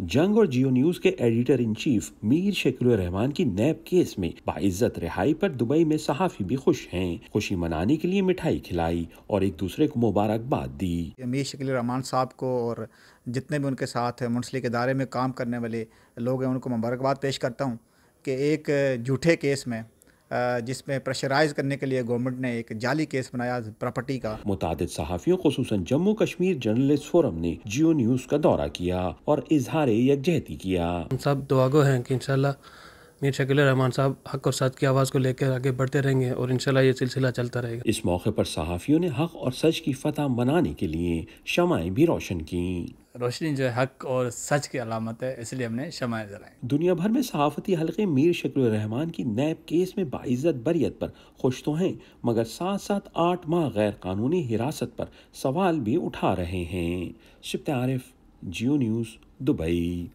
जंग और जियो न्यूज के editor in chief Mir Shakil Rahman की नैब केस में बाइज्जत रिहाई पर दुबई में सहाफी भी खुश हैं खुशी मनाने के लिए मिठाई खिलाई और एक दूसरे को मुबारकबाद दी मीर शकील रहमान साहब को और जितने भी उनके साथ मुंसलिक इदारे में काम करने वाले लोग हैं उनको मुबारकबाद पेश करता हूँ कि एक झूठे केस में जिसमें प्रेशराइज करने के लिए गवर्नमेंट ने एक जाली केस बनाया प्रॉपर्टी का मुताद सहाफ़ियों खूस जम्मू कश्मीर जर्नलिस्ट फोरम ने जियो न्यूज़ का दौरा किया और इजहार यकजहती किया हम सब दुआगो हैं कि इंशाल्लाह मीर शकील रहमान साहब हक और सच की आवाज़ को लेकर आगे बढ़ते रहेंगे और इन ये सिलसिला चलता रहेगा इस मौके पर सहाफ़ियों ने हक और सच की फतह मनाने के लिए शमाएँ भी रोशन की रोशनी जो है हक और सच की अलामत है इसलिए हमने शमाएँ जलाएं दुनिया भर में सहाफ़ती हल्के मीर शकील रहमान की नैब केस में बाइजत बरीत पर खुश तो हैं मगर साथ साथ आठ माह गैर कानूनी हिरासत पर सवाल भी उठा रहे हैं शिफ्त आरिफ जियो न्यूज़ दुबई